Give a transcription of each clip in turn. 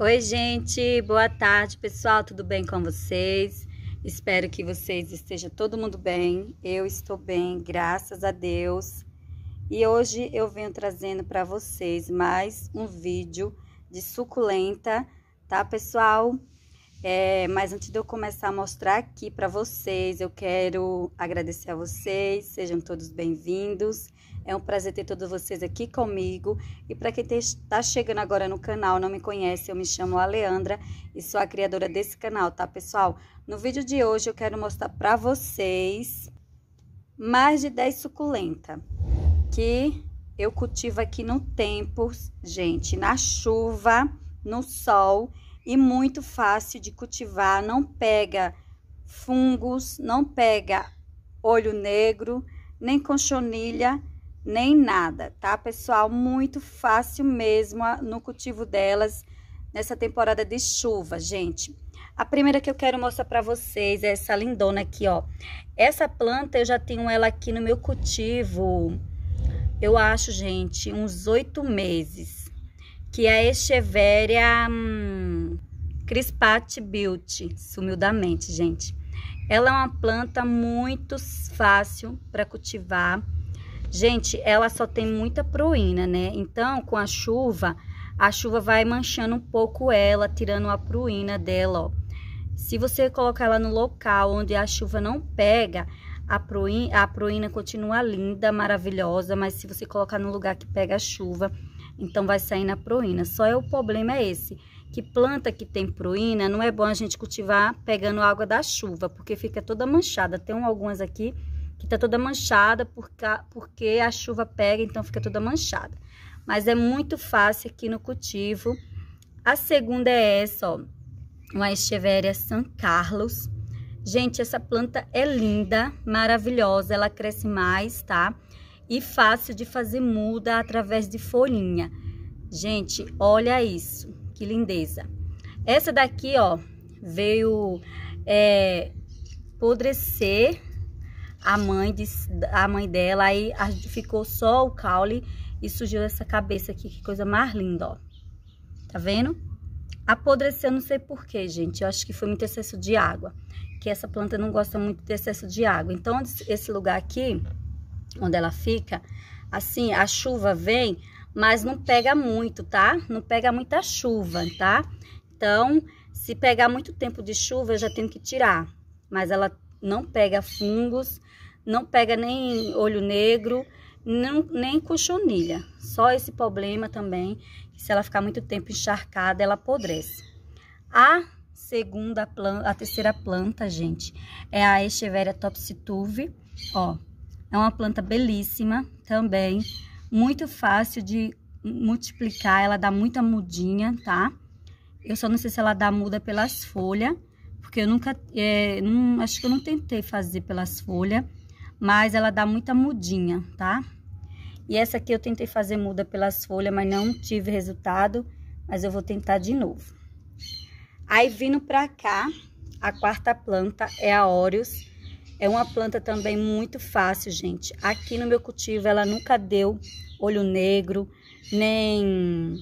Oi, gente, boa tarde, pessoal, tudo bem com vocês? Espero que vocês estejam todo mundo bem. Eu estou bem, graças a Deus. E hoje eu venho trazendo para vocês mais um vídeo de suculenta, tá, pessoal? É, mas antes de eu começar a mostrar aqui para vocês, eu quero agradecer a vocês, sejam todos bem-vindos. É um prazer ter todos vocês aqui comigo. E para quem está chegando agora no canal, não me conhece, eu me chamo Aleandra e sou a criadora desse canal, tá, pessoal? No vídeo de hoje eu quero mostrar para vocês mais de 10 suculenta que eu cultivo aqui no tempo, gente, na chuva, no sol e muito fácil de cultivar, não pega fungos, não pega olho negro, nem conchonilha nem nada, tá, pessoal? Muito fácil mesmo no cultivo delas nessa temporada de chuva, gente. A primeira que eu quero mostrar para vocês é essa lindona aqui, ó. Essa planta eu já tenho ela aqui no meu cultivo, eu acho, gente, uns oito meses. Que é a Echeveria hum, Crispate Beauty, sumildamente, gente. Ela é uma planta muito fácil para cultivar Gente, ela só tem muita pruína, né? Então, com a chuva, a chuva vai manchando um pouco ela, tirando a pruína dela, ó. Se você colocar ela no local onde a chuva não pega, a pruína, a pruína continua linda, maravilhosa, mas se você colocar no lugar que pega a chuva, então vai sair na pruína. Só é o problema é esse, que planta que tem pruína, não é bom a gente cultivar pegando água da chuva, porque fica toda manchada. Tem algumas aqui que tá toda manchada porque a chuva pega, então fica toda manchada. Mas é muito fácil aqui no cultivo. A segunda é essa, ó, uma Echeveria San Carlos. Gente, essa planta é linda, maravilhosa, ela cresce mais, tá? E fácil de fazer muda através de folhinha. Gente, olha isso, que lindeza. Essa daqui, ó, veio é, podrecer a mãe, de, a mãe dela, aí ficou só o caule e surgiu essa cabeça aqui, que coisa mais linda, ó. Tá vendo? Apodreceu, não sei porquê, gente, eu acho que foi muito excesso de água, que essa planta não gosta muito de excesso de água. Então, esse lugar aqui, onde ela fica, assim, a chuva vem, mas não pega muito, tá? Não pega muita chuva, tá? Então, se pegar muito tempo de chuva, eu já tenho que tirar. Mas ela não pega fungos, não pega nem olho negro, não, nem cochonilha. Só esse problema também, que se ela ficar muito tempo encharcada, ela apodrece. A segunda planta, a terceira planta, gente, é a Echeveria topsituve, ó. É uma planta belíssima também, muito fácil de multiplicar, ela dá muita mudinha, tá? Eu só não sei se ela dá muda pelas folhas, porque eu nunca, é, não, acho que eu não tentei fazer pelas folhas, mas ela dá muita mudinha, tá? E essa aqui eu tentei fazer muda pelas folhas, mas não tive resultado, mas eu vou tentar de novo. Aí, vindo pra cá, a quarta planta é a Óreos. É uma planta também muito fácil, gente. Aqui no meu cultivo, ela nunca deu olho negro, nem,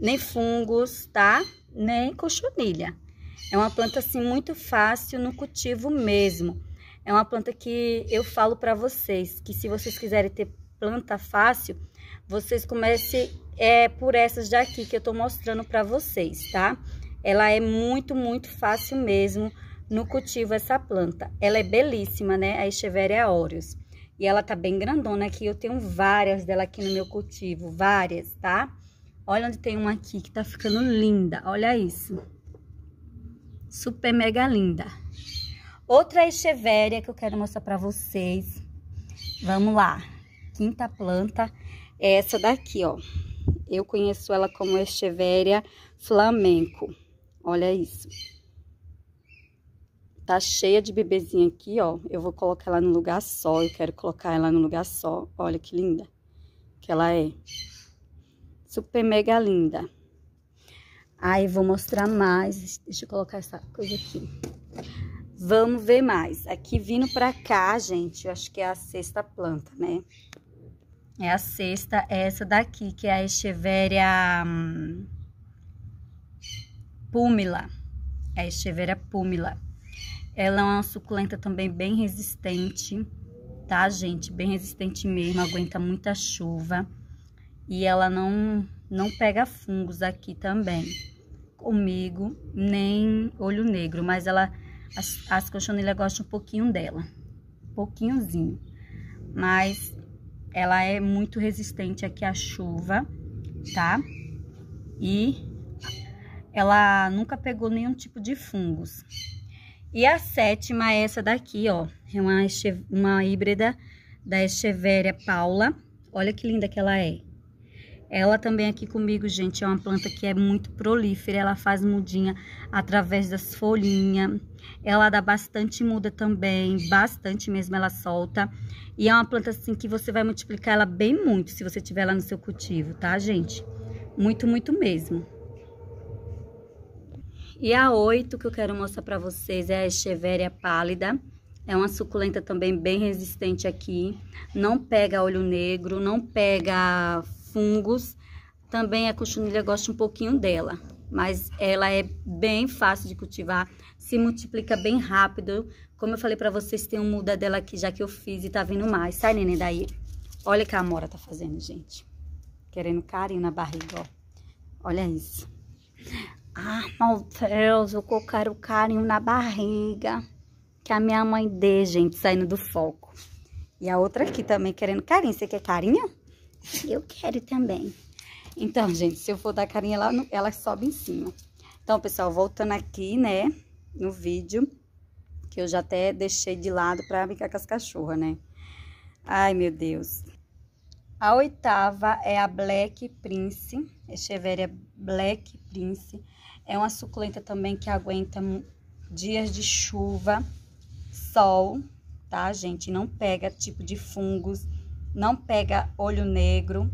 nem fungos, tá? Nem cochonilha. É uma planta assim muito fácil no cultivo mesmo. É uma planta que eu falo para vocês que se vocês quiserem ter planta fácil, vocês comecem é, por essas daqui que eu estou mostrando para vocês, tá? Ela é muito, muito fácil mesmo no cultivo essa planta. Ela é belíssima, né? A Echeveria aureus. E ela tá bem grandona aqui, eu tenho várias dela aqui no meu cultivo, várias, tá? Olha onde tem uma aqui que tá ficando linda, olha isso super mega linda. Outra echevéria que eu quero mostrar para vocês. Vamos lá. Quinta planta é essa daqui, ó. Eu conheço ela como echevéria flamenco. Olha isso. Tá cheia de bebezinha aqui, ó. Eu vou colocar ela no lugar só. Eu quero colocar ela no lugar só. Olha que linda que ela é. Super mega linda. Aí, vou mostrar mais. Deixa eu colocar essa coisa aqui. Vamos ver mais. Aqui, vindo pra cá, gente, eu acho que é a sexta planta, né? É a sexta, é essa daqui, que é a Echeveria hum, púmila. É a Echeveria púmila. Ela é uma suculenta também bem resistente, tá, gente? Bem resistente mesmo, aguenta muita chuva. E ela não, não pega fungos aqui também comigo, nem olho negro, mas ela as, as cochonilhas gostam um pouquinho dela, pouquinhozinho. Mas ela é muito resistente aqui à chuva, tá? E ela nunca pegou nenhum tipo de fungos. E a sétima é essa daqui, ó. É uma, uma híbrida da Echeveria paula. Olha que linda que ela é. Ela também aqui comigo, gente, é uma planta que é muito prolífera, ela faz mudinha através das folhinhas. Ela dá bastante muda também, bastante mesmo ela solta. E é uma planta assim que você vai multiplicar ela bem muito se você tiver lá no seu cultivo, tá, gente? Muito, muito mesmo. E a oito que eu quero mostrar para vocês é a Echeveria pálida. É uma suculenta também bem resistente aqui. Não pega olho negro, não pega fungos. Também a cochonilha gosta um pouquinho dela, mas ela é bem fácil de cultivar, se multiplica bem rápido. Como eu falei para vocês, tem um muda dela aqui já que eu fiz e tá vindo mais. Sai, neném, daí. Olha o que a Amora tá fazendo, gente. Querendo carinho na barriga, ó. Olha isso. Ah, meu Deus, eu quero carinho na barriga. Que a minha mãe dê, gente, saindo do foco. E a outra aqui também querendo carinho. Você quer carinho? Eu quero também. Então, gente, se eu for dar carinha lá, ela sobe em cima. Então, pessoal, voltando aqui, né, no vídeo, que eu já até deixei de lado pra brincar com as cachorras, né? Ai, meu Deus. A oitava é a Black Prince, Echeveria é Black Prince. É uma suculenta também que aguenta dias de chuva, sol, tá, gente? Não pega tipo de fungos não pega olho negro,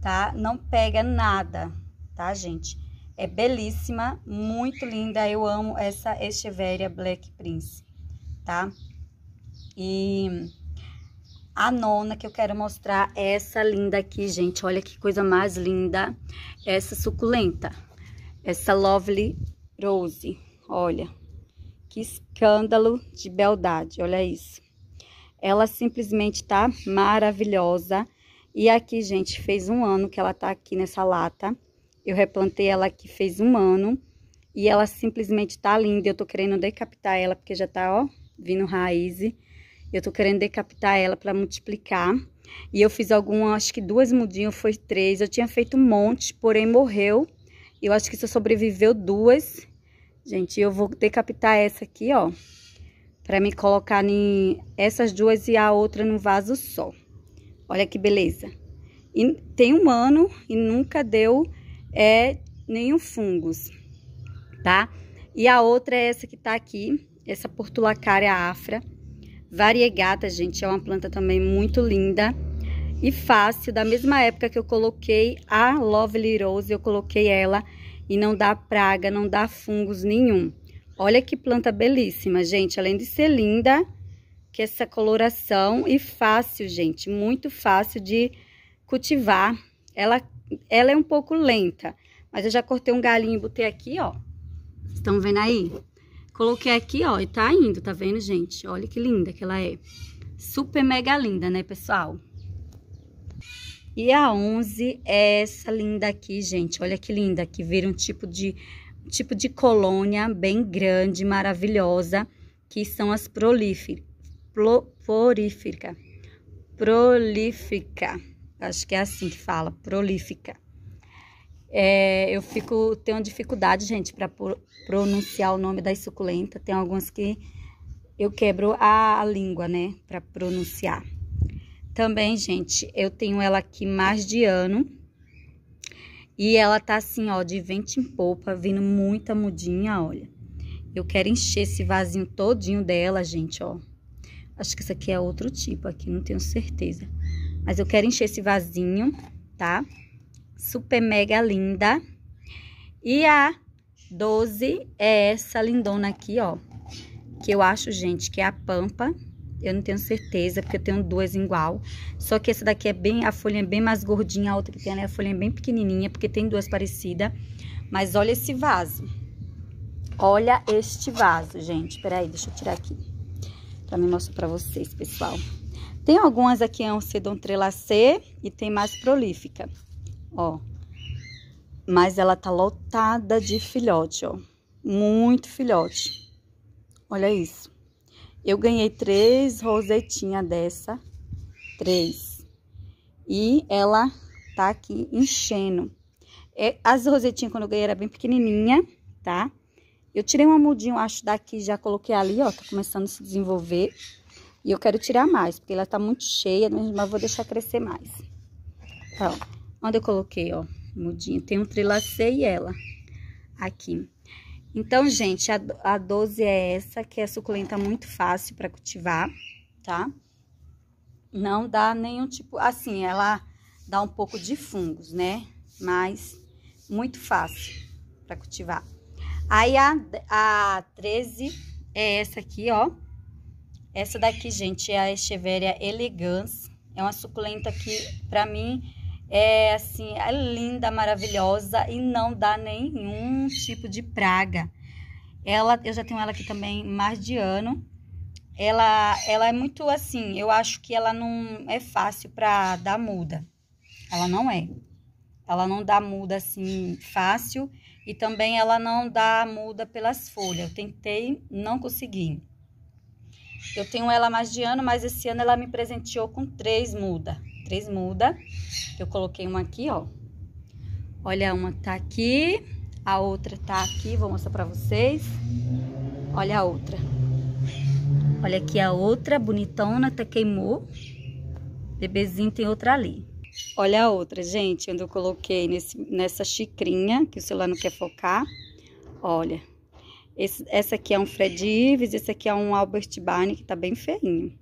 tá? Não pega nada, tá, gente? É belíssima, muito linda. Eu amo essa Estivéria Black Prince, tá? E a nona que eu quero mostrar é essa linda aqui, gente. Olha que coisa mais linda. Essa suculenta. Essa Lovely Rose. Olha. Que escândalo de beldade. Olha isso. Ela simplesmente tá maravilhosa. E aqui, gente, fez um ano que ela tá aqui nessa lata. Eu replantei ela aqui fez um ano. E ela simplesmente tá linda. Eu tô querendo decapitar ela, porque já tá, ó, vindo raiz. Eu tô querendo decapitar ela pra multiplicar. E eu fiz algumas, acho que duas mudinhas, foi três. Eu tinha feito um monte, porém morreu. Eu acho que só sobreviveu duas. Gente, eu vou decapitar essa aqui, ó para me colocar em essas duas e a outra no vaso só. Olha que beleza. E tem um ano e nunca deu é, nenhum fungos, tá? E a outra é essa que tá aqui, essa portulacária afra, Variegata, gente, é uma planta também muito linda e fácil. Da mesma época que eu coloquei a Lovely Rose, eu coloquei ela e não dá praga, não dá fungos nenhum. Olha que planta belíssima, gente. Além de ser linda, que essa coloração e fácil, gente, muito fácil de cultivar. Ela, ela é um pouco lenta, mas eu já cortei um galinho e botei aqui, ó. Estão vendo aí? Coloquei aqui, ó, e tá indo, tá vendo, gente? Olha que linda que ela é. Super mega linda, né, pessoal? E a 11 é essa linda aqui, gente. Olha que linda, que vira um tipo de tipo de colônia bem grande, maravilhosa, que são as prolífer, prolífica, prolífica, acho que é assim que fala, prolífica. É, eu fico tenho dificuldade, gente, para pronunciar o nome das suculenta Tem algumas que eu quebro a, a língua, né, para pronunciar. Também, gente, eu tenho ela aqui mais de ano e ela tá assim, ó, de vento em polpa, vindo muita mudinha, olha. Eu quero encher esse vasinho todinho dela, gente, ó. Acho que isso aqui é outro tipo aqui, não tenho certeza. Mas eu quero encher esse vasinho, tá? Super mega linda. E a 12 é essa lindona aqui, ó. Que eu acho, gente, que é a pampa eu não tenho certeza, porque eu tenho duas igual. Só que essa daqui é bem, a folha é bem mais gordinha, a outra que tem é a folha bem pequenininha, porque tem duas parecidas. Mas olha esse vaso. Olha este vaso, gente. Peraí, deixa eu tirar aqui. Pra me mostrar pra vocês, pessoal. Tem algumas aqui é um sedon trelacê e tem mais prolífica, ó. Mas ela tá lotada de filhote, ó. Muito filhote. Olha isso. Eu ganhei três rosetinhas dessa, três. E ela tá aqui enchendo. É, as rosetinhas, quando eu ganhei, era bem pequenininha, tá? Eu tirei uma mudinha, acho, daqui, já coloquei ali, ó, tá começando a se desenvolver. E eu quero tirar mais, porque ela tá muito cheia, mas vou deixar crescer mais. Então, onde eu coloquei, ó, mudinha, tem um trilacei e ela aqui. Então, gente, a, a 12 é essa, que é suculenta muito fácil para cultivar, tá? Não dá nenhum tipo... Assim, ela dá um pouco de fungos, né? Mas muito fácil para cultivar. Aí, a, a 13 é essa aqui, ó. Essa daqui, gente, é a Echeveria elegans. É uma suculenta que, para mim, é assim, é linda, maravilhosa e não dá nenhum tipo de praga. Ela, eu já tenho ela aqui também mais de ano. Ela, ela é muito assim, eu acho que ela não é fácil para dar muda. Ela não é. Ela não dá muda assim fácil e também ela não dá muda pelas folhas. Eu tentei, não consegui. Eu tenho ela mais de ano, mas esse ano ela me presenteou com três mudas três muda. Eu coloquei uma aqui, ó. Olha, uma tá aqui, a outra tá aqui, vou mostrar pra vocês. Olha a outra. Olha aqui a outra, bonitona, até queimou. Bebezinho tem outra ali. Olha a outra, gente, onde eu coloquei nesse, nessa xicrinha, que o celular não quer focar. Olha, esse, essa aqui é um Fred Ives, esse aqui é um Albert Barney, que tá bem feinho.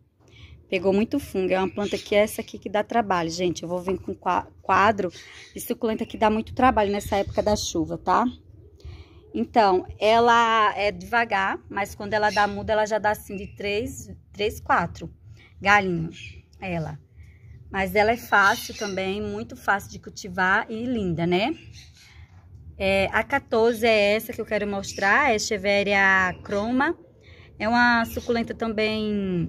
Pegou muito fungo. É uma planta que é essa aqui que dá trabalho, gente. Eu vou vir com quadro de suculenta que dá muito trabalho nessa época da chuva, tá? Então, ela é devagar, mas quando ela dá muda, ela já dá assim de 3, 3 4 galinhos. Ela. Mas ela é fácil também, muito fácil de cultivar e linda, né? É, a 14 é essa que eu quero mostrar, é Cheveria croma. É uma suculenta também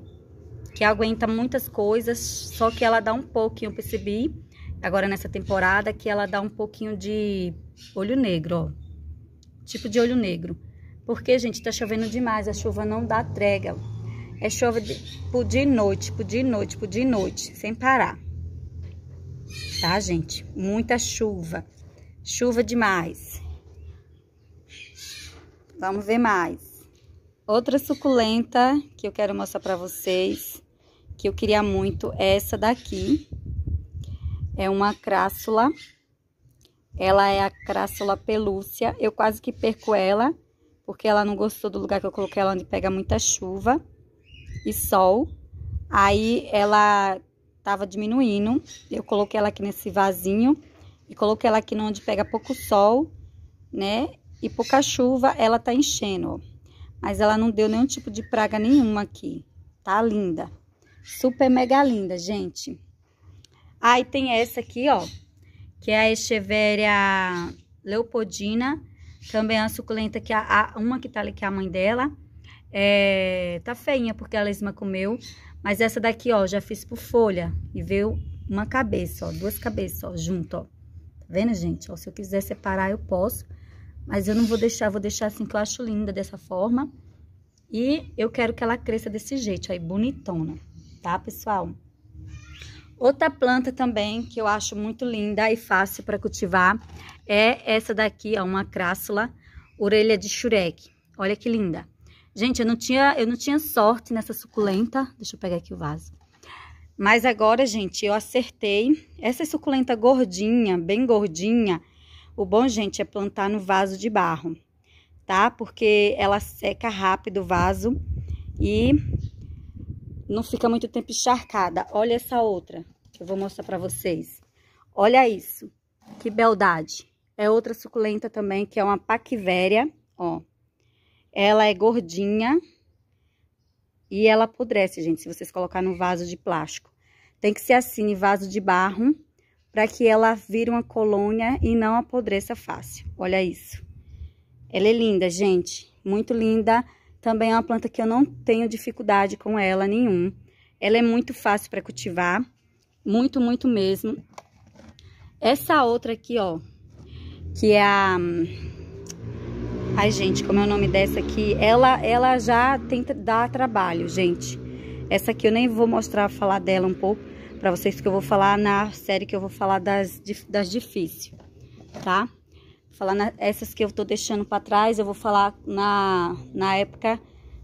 que aguenta muitas coisas, só que ela dá um pouquinho, eu percebi agora nessa temporada, que ela dá um pouquinho de olho negro, ó. Tipo de olho negro. Porque, gente, tá chovendo demais, a chuva não dá trégua. É chuva de, por tipo, de noite, por tipo, de e noite, por tipo, de e noite, sem parar. Tá, gente? Muita chuva. Chuva demais. Vamos ver mais. Outra suculenta que eu quero mostrar para vocês que eu queria muito é essa daqui. É uma crássula. Ela é a crássula pelúcia. Eu quase que perco ela, porque ela não gostou do lugar que eu coloquei ela, onde pega muita chuva e sol. Aí ela tava diminuindo. Eu coloquei ela aqui nesse vasinho e coloquei ela aqui onde pega pouco sol, né? E pouca chuva, ela tá enchendo, ó. Mas ela não deu nenhum tipo de praga nenhuma aqui. Tá linda. Super mega linda, gente. Aí ah, tem essa aqui, ó, que é a Echeveria Leopoldina, também é a suculenta que a, a, uma que tá ali que é a mãe dela. É, tá feinha porque a lesma comeu, mas essa daqui, ó, já fiz por folha e veio uma cabeça, ó, duas cabeças, ó, junto, ó. Tá vendo, gente? Ó, se eu quiser separar, eu posso, mas eu não vou deixar, vou deixar assim que eu acho linda dessa forma. E eu quero que ela cresça desse jeito, aí bonitona tá, pessoal? Outra planta também que eu acho muito linda e fácil para cultivar é essa daqui, ó, uma crássula, orelha de xureque. Olha que linda. Gente, eu não tinha, eu não tinha sorte nessa suculenta. Deixa eu pegar aqui o vaso. Mas agora, gente, eu acertei. Essa suculenta gordinha, bem gordinha, o bom, gente, é plantar no vaso de barro, tá? Porque ela seca rápido o vaso e não fica muito tempo encharcada. Olha essa outra, que eu vou mostrar pra vocês. Olha isso, que beldade. É outra suculenta também, que é uma paquivéria, ó. Ela é gordinha e ela apodrece, gente, se vocês colocar no vaso de plástico. Tem que ser assim, em vaso de barro, para que ela vire uma colônia e não apodreça fácil. Olha isso. Ela é linda, gente, muito linda. Também é uma planta que eu não tenho dificuldade com ela nenhum. Ela é muito fácil para cultivar, muito, muito mesmo. Essa outra aqui, ó, que é a... Ai, gente, como é o nome dessa aqui? Ela, ela já tem, dá trabalho, gente. Essa aqui eu nem vou mostrar, falar dela um pouco para vocês, que eu vou falar na série que eu vou falar das, das difíceis, tá? falar na, essas que eu tô deixando para trás, eu vou falar na, na época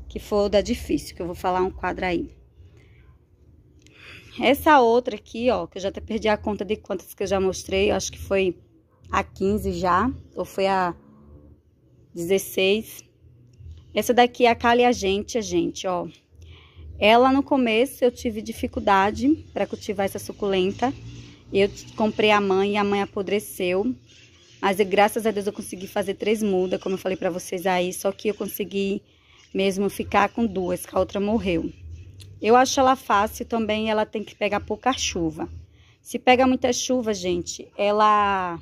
que for da difícil, que eu vou falar um quadro aí. Essa outra aqui, ó, que eu já até perdi a conta de quantas que eu já mostrei, eu acho que foi a 15 já, ou foi a 16. Essa daqui é a Cali a gente, ó. Ela no começo eu tive dificuldade para cultivar essa suculenta. Eu comprei a mãe e a mãe apodreceu. Mas é, graças a Deus eu consegui fazer três mudas, como eu falei para vocês aí. Só que eu consegui mesmo ficar com duas, que a outra morreu. Eu acho ela fácil também, ela tem que pegar pouca chuva. Se pega muita chuva, gente, ela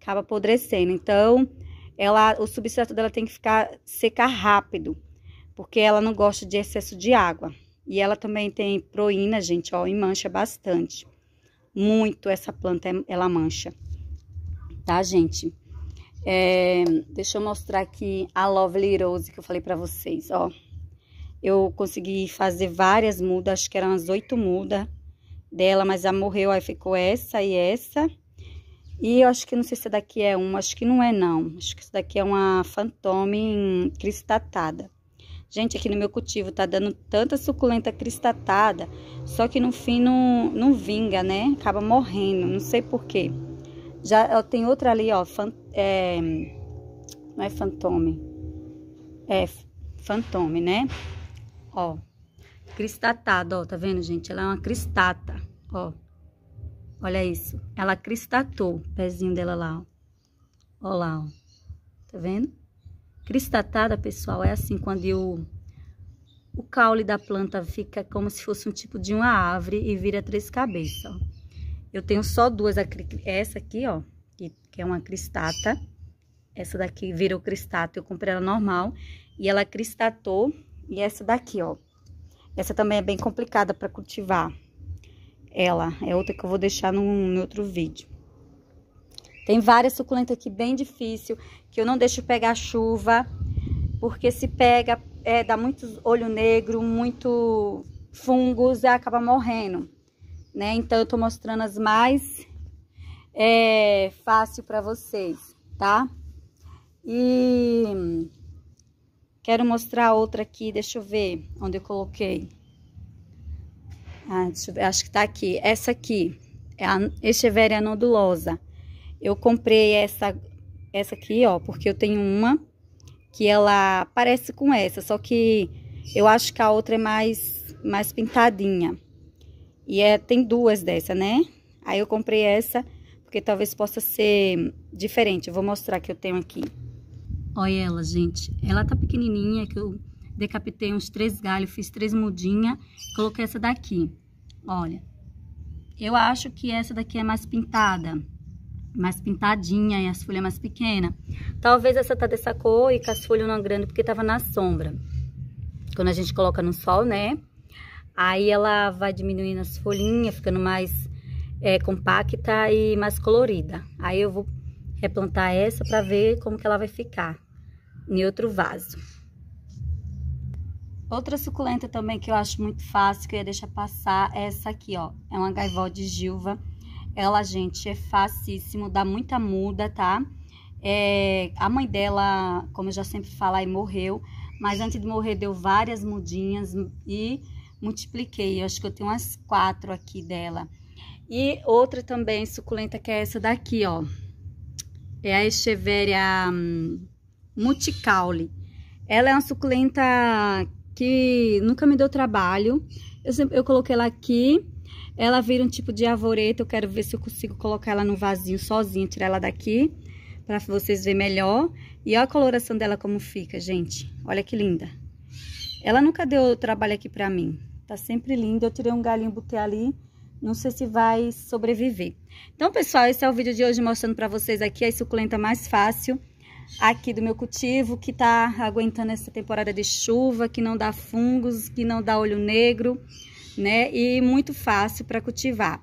acaba apodrecendo. Então, ela, o substrato dela tem que ficar secar rápido, porque ela não gosta de excesso de água. E ela também tem proína, gente, ó, e mancha bastante. Muito essa planta ela mancha tá, gente? É, deixa eu mostrar aqui a Lovely Rose que eu falei pra vocês, ó. Eu consegui fazer várias mudas, acho que eram as oito mudas dela, mas ela morreu, aí ficou essa e essa. E eu acho que, não sei se daqui é uma, acho que não é não. Acho que isso daqui é uma fantome cristatada. Gente, aqui no meu cultivo tá dando tanta suculenta cristatada, só que no fim não, não vinga, né? Acaba morrendo, não sei porquê. quê. Já tem outra ali, ó. Fan, é, não é fantome. É fantome, né? Ó. Cristatada, ó. Tá vendo, gente? Ela é uma cristata, ó. Olha isso. Ela cristatou o pezinho dela lá, ó. Ó lá, ó. Tá vendo? Cristatada, pessoal, é assim quando eu o caule da planta fica como se fosse um tipo de uma árvore e vira três cabeças. Ó. Eu tenho só duas, essa aqui, ó, que, que é uma cristata. Essa daqui virou cristata, eu comprei ela normal. E ela cristatou. E essa daqui, ó. Essa também é bem complicada para cultivar. Ela é outra que eu vou deixar no outro vídeo. Tem várias suculentas aqui bem difícil, que eu não deixo pegar chuva, porque se pega, é, dá muito olho negro, muito fungos e acaba morrendo né? Então, eu tô mostrando as mais é, fácil para vocês, tá? E quero mostrar outra aqui, deixa eu ver onde eu coloquei. Ah, eu acho que tá aqui. Essa aqui, é a Echeveria é nodulosa. Eu comprei essa, essa aqui, ó, porque eu tenho uma que ela parece com essa, só que eu acho que a outra é mais, mais pintadinha. E é, tem duas dessa, né? Aí eu comprei essa, porque talvez possa ser diferente. Eu vou mostrar que eu tenho aqui. Olha ela, gente. Ela tá pequenininha, que eu decapitei uns três galhos, fiz três mudinhas, coloquei essa daqui. Olha, eu acho que essa daqui é mais pintada, mais pintadinha e as folhas mais pequenas. Talvez essa tá dessa cor e com as folhas não grande, porque tava na sombra. Quando a gente coloca no sol, né? Aí ela vai diminuindo as folhinhas, ficando mais é, compacta e mais colorida. Aí eu vou replantar essa para ver como que ela vai ficar em outro vaso. Outra suculenta também que eu acho muito fácil, que eu ia deixar passar, é essa aqui, ó. É uma gaivó de Gilva. Ela, gente, é facíssimo, dá muita muda, tá? É, a mãe dela, como eu já sempre falo, aí morreu. Mas antes de morrer, deu várias mudinhas e multipliquei. Eu acho que eu tenho umas quatro aqui dela. E outra também suculenta que é essa daqui, ó. É a Echeveria hum, multicaule. Ela é uma suculenta que nunca me deu trabalho. Eu, sempre, eu coloquei ela aqui. Ela vira um tipo de arvoreta. Eu quero ver se eu consigo colocar ela no vasinho sozinha, tirar ela daqui. Pra vocês verem melhor. E olha a coloração dela como fica, gente. Olha que linda. Ela nunca deu trabalho aqui pra mim. Tá sempre lindo. Eu tirei um galinho, botei ali. Não sei se vai sobreviver. Então, pessoal, esse é o vídeo de hoje mostrando para vocês aqui a suculenta mais fácil aqui do meu cultivo, que tá aguentando essa temporada de chuva, que não dá fungos, que não dá olho negro, né? E muito fácil para cultivar.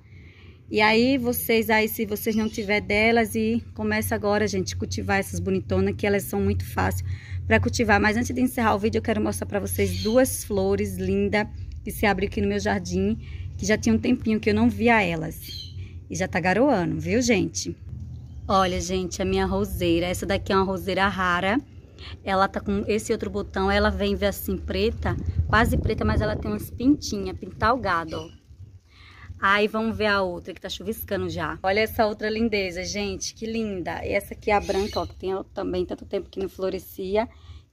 E aí, vocês aí, se vocês não tiver delas, e começa agora, gente, cultivar essas bonitonas, que elas são muito fáceis para cultivar. Mas antes de encerrar o vídeo, eu quero mostrar para vocês duas flores lindas que se abriu aqui no meu jardim, que já tinha um tempinho que eu não via elas. E já tá garoando, viu, gente? Olha, gente, a minha roseira, essa daqui é uma roseira rara. Ela tá com esse outro botão, ela vem ver assim preta, quase preta, mas ela tem umas pintinhas, pintalgado, ó. Aí vamos ver a outra que tá chuviscando já. Olha essa outra lindeza, gente, que linda. E essa aqui é a branca, ó, que tem também tanto tempo que não florescia.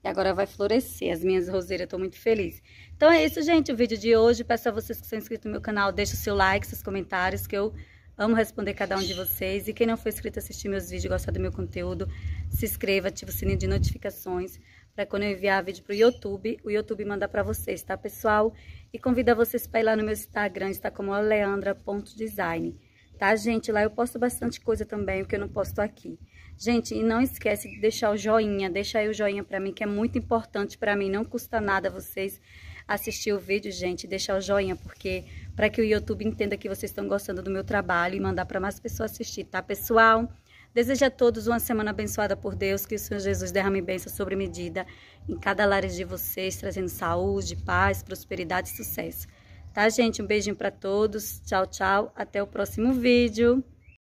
E agora vai florescer. As minhas roseiras, eu tô muito feliz. Então é isso, gente, o vídeo de hoje. Peço a vocês que são inscritos no meu canal, deixe o seu like, seus comentários, que eu amo responder cada um de vocês. E quem não for inscrito, assistir meus vídeos, gostar do meu conteúdo, se inscreva, ative o sininho de notificações para quando eu enviar vídeo para o YouTube, o YouTube mandar para vocês, tá, pessoal? E convido a vocês para ir lá no meu Instagram, está como leandra.design, tá, gente? Lá eu posto bastante coisa também, o que eu não posto aqui. Gente, e não esquece de deixar o joinha, deixa aí o joinha para mim, que é muito importante para mim, não custa nada vocês assistir o vídeo, gente, deixar o joinha, porque para que o YouTube entenda que vocês estão gostando do meu trabalho e mandar para mais pessoas assistir, tá, pessoal? Desejo a todos uma semana abençoada por Deus, que o Senhor Jesus derrame bênção sobre medida em cada lar de vocês, trazendo saúde, paz, prosperidade e sucesso. Tá, gente? Um beijinho para todos. Tchau, tchau. Até o próximo vídeo.